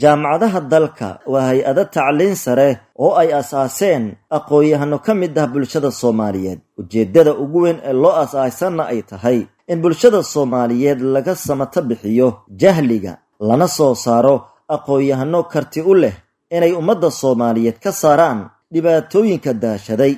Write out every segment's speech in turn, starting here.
jaamacadaha dalka waa hay-ado tacliin sare oo ay aasaaseen aqoon-yahano ka mid ah bulshada soomaaliyeed ujeeddada ugu weyn ee loo asaasanna ay tahay in bulshada soomaaliyeed laga samato bixiyo jahliga lana soo saaro aqoon-yahano karti u leh inay ummadda soomaaliyeed ka saaraan dhibaatooyinka daashaday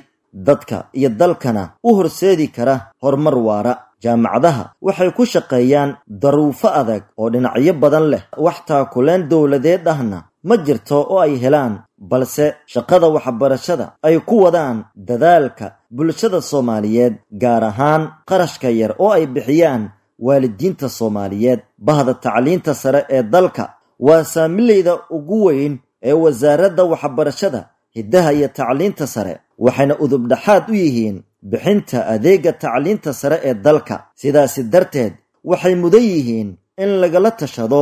dadka iyo dalkana u horseedi kara horumar waara jaamacadaha waxay ku shaqeeyaan daruufo adag oo dhinacyo badan leh wax taakuleen dowladeed ahna ma jirto oo ay helaan balse shaqada waxbarashada ay ku wadaan dadaalka bulshada soomaaliyeed gaar ahaan qarashka yar oo ay bixiyaan waalidiinta soomaaliyeed bahda tacliinta sare ee dalka waa saamilayda ugu weyn ee wasaaradda waxbarashada hiddaha iyo tacliinta sare waxayna udubdhaxaad u yihiin bixinta adeega tacliinta sare ee dalka sidaasi darteed waxay mudan yihiin in lagala tashado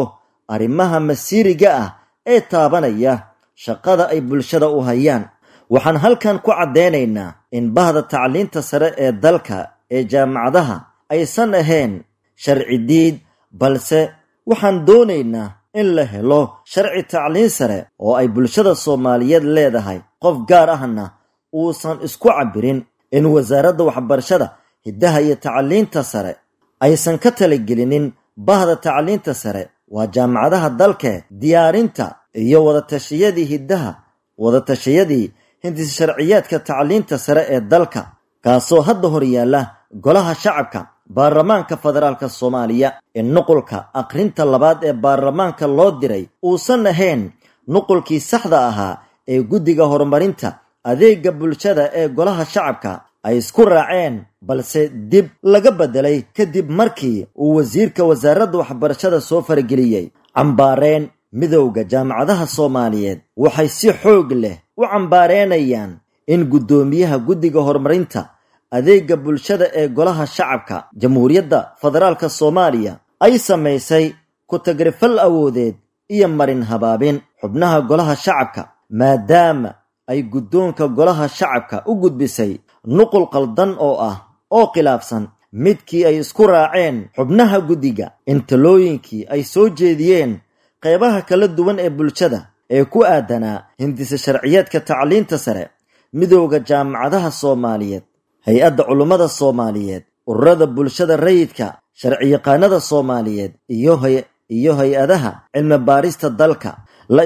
arrimaha masiiriga ah ee taabanaya shaqada ay bulshada u hayaan waxaan halkan ku caddaynaynaa in bahda tacliinta sare ee dalka ee jaamacadaha aysan ahayn sharci diid balse waxaan doonaynaa in la helo sharci tacliin sare oo ay bulshada soomaaliyeed leedahay qof gaar ahna uusan isku cabirin in wasaaradda waxbarashada hiddaha iyo tacaliinta sare aysan ka talagelinin bahda tacliinta sare waa jaamacadaha dalkee diyaarinta iyo wadatashiyadii hiddaha wadatashiyadii hindis sharciyeedka tacliinta sare ee dalka kaasoo hadda hor yaalla golaha shacabka baarlamaanka federaalka soomaaliya in nuqulka aqrinta labaad ee baarlamaanka loo diray uusan ahayn nuqulkii saxda ahaa ee guddiga horumarinta adeega bulshada ee golaha shacabka ay isku raaceen balse dib laga bedelay kadib markii uu wasiirka wasaaradda waxbarashada soo farageliyey cambaareen midowda jaamacadaha soomaaliyeed waxay si xoog leh u cambaareenayaan in guddoomiyaha guddiga horumarinta adeega bulshada ee golaha shacabka jamhuuriyadda federaalk soomaaliya ay samaysay kutagrifal awoodeed iyo marin habaabin xubnaha golaha shacabka maadaama ay guddoonka golaha shacabka u gudbisay nuqul qaldan oo ah oo khilaafsan midkii ay isku raaceen xubnaha guddiga in talooyinkii ay soo jeediyeen qaybaha kala duwan ee bulshada ee ku aadanaa hindise sharciyeedka tacliinta sare midooda jaamacadaha soomaaliyeed hay-adda culummada soomaaliyeed ururada bulshada rayidka sharciyaqaanada soomaaliyeed iyo hay-adaha cilmi baarista dalka la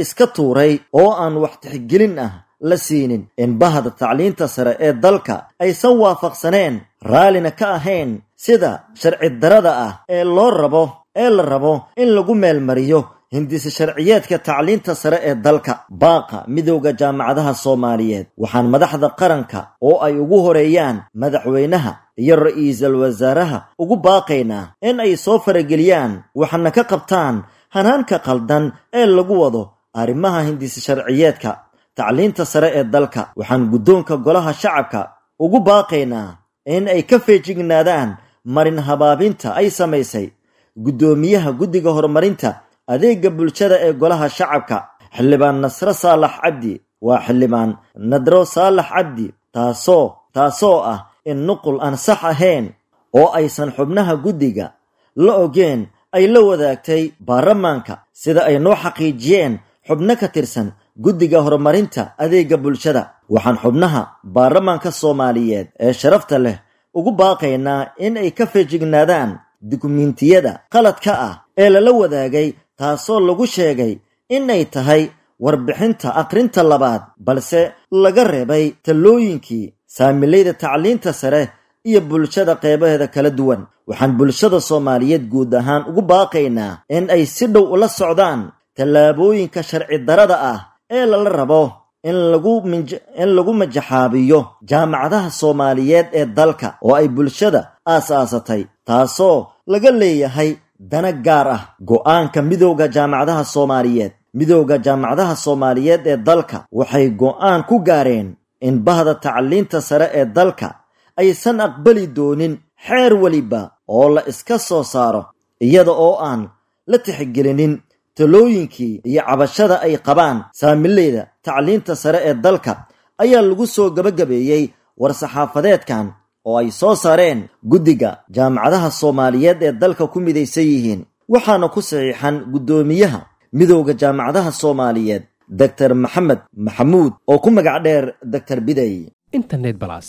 iska tuuray oo aan wax tixgelin ah la siinin in bahda tacliinta sare ee dalka aysan waafaqsaneen raallina ka ahayn sida sharci darada ah ee loo rabo ee la rabo in lagu meelmariyo hindisa sharciyeedka tacliinta sare ee dalka baaqa midowda jaamacadaha soomaaliyeed waxaan madaxda qaranka oo ay ugu horeeyaan madaxweynaha iyo ra'iisul wasaaraha ugu baaqaynaa in ay soo farageliyaan waxna ka qabtaan hanaanka qaldan ee lagu wado arrimaha hindisi sharciyeedka tacliinta sare ee dalka waxaan guddoonka golaha shacabka ugu baaqaynaa in ay ka feejignaadaan marin habaabinta ay samaysay guddoomiyaha guddiga horumarinta adeega bulshada ee golaha shacabka xildhibaan nasre saalax cabdi waa xildhibaan nadro saalax cabdi taasoo taasoo ah in nuqul aan sax ahayn oo aysan xubnaha guddiga la ogeen ay la wadaagtay baarlamaanka sida ay noo xaqiijiyeen xubno ka tirsan guddiga horumarinta adeega bulshada waxaan xubnaha baarlamaanka soomaaliyeed ee sharafta leh ugu baaqaynaa in ay ka feejignaadaan dukumentiyada qaladka ah ee lala wadaagay taasoo lagu sheegay in ay tahay warbixinta aqrinta labaad balse laga reebay tallooyinkii saamilayda tacliinta sare iyo bulshada qeybaheeda kala duwan waxaan bulshada soomaaliyeed guud ahaan ugu baaqaynaa in ay si dhow ula socdaan tallaabooyinka sharci darada ah ee lala rabo in lagu majaxaabiyo jaamacadaha soomaaliyeed ee dalka oo ay bulshada aasaasatay taasoo laga leeyahay dana gaar ah go'aanka midowda jaamacadaha soomaaliyeed midowda jaamacadaha soomaaliyeed ee dalka waxay go'aan ku gaareen in bahda tacliinta sare ee dalka aysan aqbali doonin xeer weliba oo la iska soo saaro iyada oo aan la tixgelinin talooyinkii iyo cabashada ay qabaan saamileyda tacliinta sare ee dalka ayaa lagu soo gabagabeeyey war-saxaafadeedkan oo ay soo saareen guddiga jaamacadaha soomaaliyeed ee dalka ku midaysan yihiin waxaana ku saxiixan guddoomiyaha midowda jaamacadaha soomaaliyeed doctor maxamed maxamuud oo ku magac dheer doctor biday internet balas